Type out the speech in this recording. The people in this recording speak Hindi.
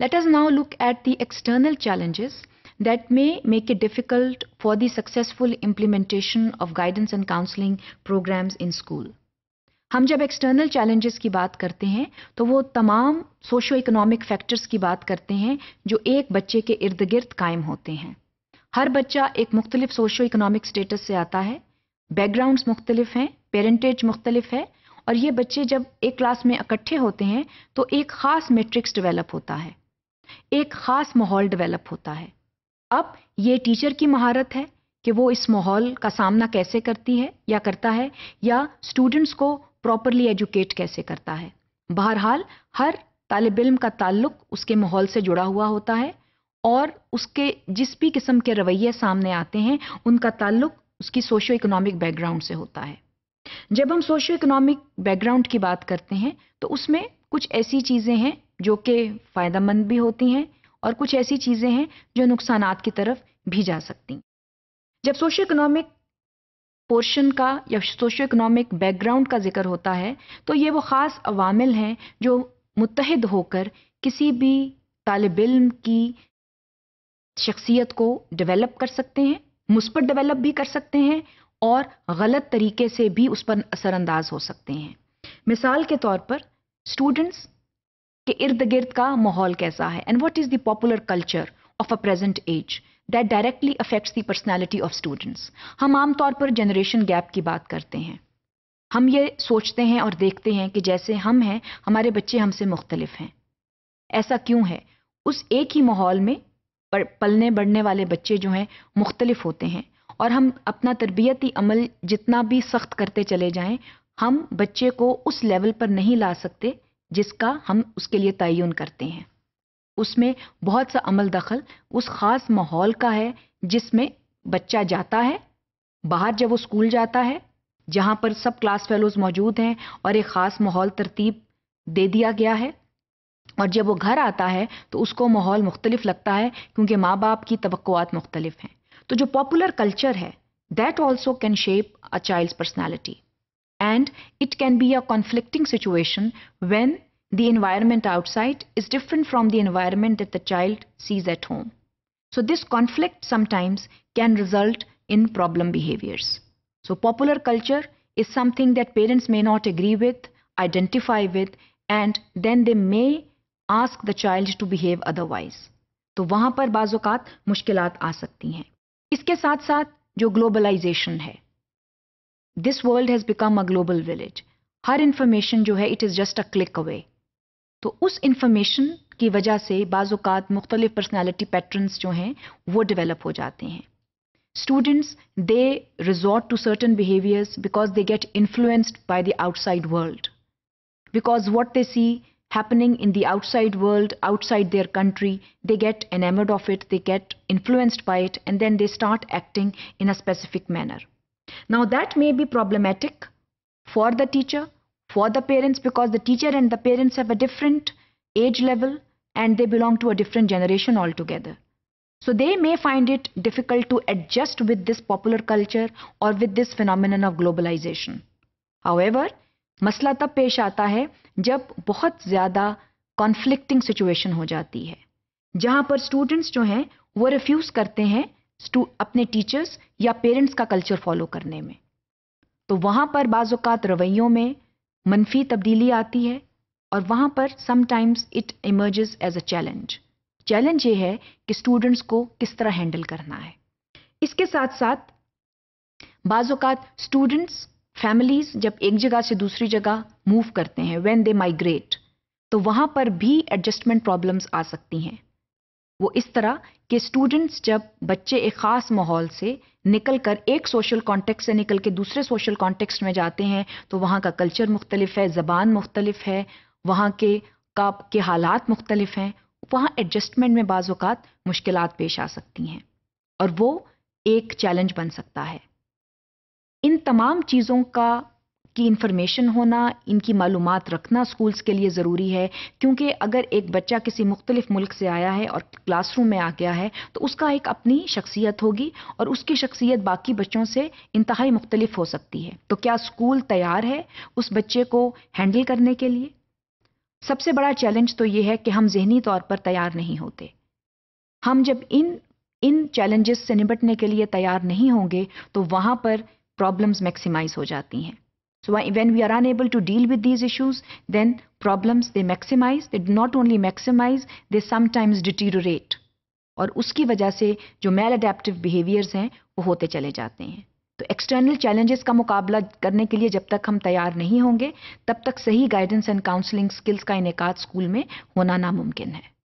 Let us now look at the external challenges that may make it difficult for the successful implementation of guidance and counseling programs in school. हम जब एक्सटर्नल चैलेंजेस की बात करते हैं तो वो तमाम सोशो इकोनॉमिक फैक्टर्स की बात करते हैं जो एक बच्चे के इर्द गिर्द कायम होते हैं हर बच्चा एक मुख्तलिफ सोशो इकोनॉमिक स्टेटस से आता है बैकग्राउंड्स मुख्तलिफ हैं पेरेंटेज मुख्तलिफ है और ये बच्चे जब एक क्लास में इकट्ठे होते हैं तो एक ख़ास मेट्रिक्स डिवेलप होता है एक ख़ास माहौल डेवलप होता है अब ये टीचर की महारत है कि वो इस माहौल का सामना कैसे करती है या करता है या स्टूडेंट्स को प्रॉपरली एजुकेट कैसे करता है बहरहाल हर तालब इम का ताल्लुक उसके माहौल से जुड़ा हुआ होता है और उसके जिस भी किस्म के रवैये सामने आते हैं उनका ताल्लुक उसकी सोशो इकोनॉमिक बैकग्राउंड से होता है जब हम सोशो इकोनॉमिक बैकग्राउंड की बात करते हैं तो उसमें कुछ ऐसी चीज़ें हैं जो कि फ़ायदेमंद भी होती हैं और कुछ ऐसी चीज़ें हैं जो नुकसान की तरफ भी जा सकती जब सोशो इकोनॉमिक पोर्शन का या सोशो इकोनॉमिक बैकग्राउंड का जिक्र होता है तो ये वो ख़ास अवामिल हैं जो मुतहद होकर किसी भी तालब इम की शख्सियत को डेवलप कर सकते हैं मुस्बत डेवलप भी कर सकते हैं और गलत तरीके से भी उस पर असरानंदाज हो सकते हैं मिसाल के तौर पर स्टूडेंट्स कि इर्द गिर्द का माहौल कैसा है and what is the popular culture of a present age that directly affects the personality of students हम आमतौर पर जनरेशन गैप की बात करते हैं हम ये सोचते हैं और देखते हैं कि जैसे हम हैं हमारे बच्चे हमसे मुख्तलिफ हैं ऐसा क्यों है उस एक ही माहौल में पलने बढ़ने वाले बच्चे जो हैं मुख्तलिफ होते हैं और हम अपना तरबियती अमल जितना भी सख्त करते चले जाएं हम बच्चे को उस लेवल पर नहीं ला सकते जिसका हम उसके लिए तयन करते हैं उसमें बहुत सा अमल दखल उस ख़ास माहौल का है जिसमें बच्चा जाता है बाहर जब वो स्कूल जाता है जहाँ पर सब क्लास फेलोज़ मौजूद हैं और एक ख़ास माहौल तरतीब दे दिया गया है और जब वो घर आता है तो उसको माहौल मुख्तलिफ लगता है क्योंकि माँ बाप की तवक़ात मुख्तलिफ हैं तो जो पॉपुलर कल्चर है that also can shape a child personality and it can be a conflicting situation when the environment outside is different from the environment that the child sees at home. So this conflict sometimes can result in problem behaviors. So popular culture is something that parents may not agree with, identify with and then they may ask the child to behave otherwise. So वहाँ पर बाज़ात मुश्किलात आ सकती हैं इसके साथ साथ जो globalization है this world has become a global village हर इंफॉर्मेशन जो है it is just a click away तो उस इंफॉर्मेशन की वजह से बाजात मुख्तलिफ पर्सनैलिटी पैटर्नस जो हैं वो डिवेलप हो जाते हैं students they resort to certain behaviours because they get influenced by the outside world because what they see happening in the outside world outside their country they get enamoured of it they get influenced by it and then they start acting in a specific manner Now that may be problematic for the teacher, for the parents because the teacher and the parents have a different age level and they belong to a different generation altogether. So they may find it difficult to adjust with this popular culture or with this phenomenon of globalization. However, masla tab pesh aata hai jab bahut zyada conflicting situation ho jati hai jahan par students jo hain wo refuse karte hain अपने टीचर्स या पेरेंट्स का कल्चर फॉलो करने में तो वहाँ पर बाज़ात रवैयों में मनफी तब्दीली आती है और वहाँ पर sometimes it emerges as a challenge challenge ये है कि स्टूडेंट्स को किस तरह हैंडल करना है इसके साथ साथ बाज़ात स्टूडेंट्स फैमिलीज जब एक जगह से दूसरी जगह मूव करते हैं वेन दे माइग्रेट तो वहाँ पर भी एडजस्टमेंट प्रॉब्लम्स आ सकती हैं वो इस तरह कि स्टूडेंट्स जब बच्चे एक ख़ास माहौल से निकल कर एक सोशल कॉन्टेक्स्ट से निकल के दूसरे सोशल कॉन्टेक्स्ट में जाते हैं तो वहाँ का कल्चर मुख्तलिफ है ज़बान मुख्तलिफ है वहाँ के का के हालात मुख्तलिफ हैं वहाँ एडजस्टमेंट में बाज़ात मुश्किल पेश आ सकती हैं और वो एक चैलेंज बन सकता है इन तमाम चीज़ों का की इन्फॉर्मेशन होना इनकी मालूम रखना स्कूल्स के लिए ज़रूरी है क्योंकि अगर एक बच्चा किसी मुख्तलिफ मुल्क से आया है और क्लासरूम में आ गया है तो उसका एक अपनी शख्सियत होगी और उसकी शख्सियत बाकी बच्चों से इंतहाई मुख्तलिफ हो सकती है तो क्या स्कूल तैयार है उस बच्चे को हैंडल करने के लिए सबसे बड़ा चैलेंज तो ये है कि हम जहनी तौर पर तैयार नहीं होते हम जब इन इन चैलेंजेस से निपटने के लिए तैयार नहीं होंगे तो वहाँ पर प्रॉब्लम्स मैक्सिमाइज हो जाती हैं So when we are unable to deal with these issues, then problems they maximize, they not only maximize, they sometimes deteriorate. और उसकी वजह से जो मेल अडेप्टिव बिहेवियर्स हैं वो होते चले जाते हैं तो एक्सटर्नल चैलेंजेस का मुकाबला करने के लिए जब तक हम तैयार नहीं होंगे तब तक सही गाइडेंस एंड काउंसलिंग स्किल्स का इनका स्कूल में होना नामुमकिन है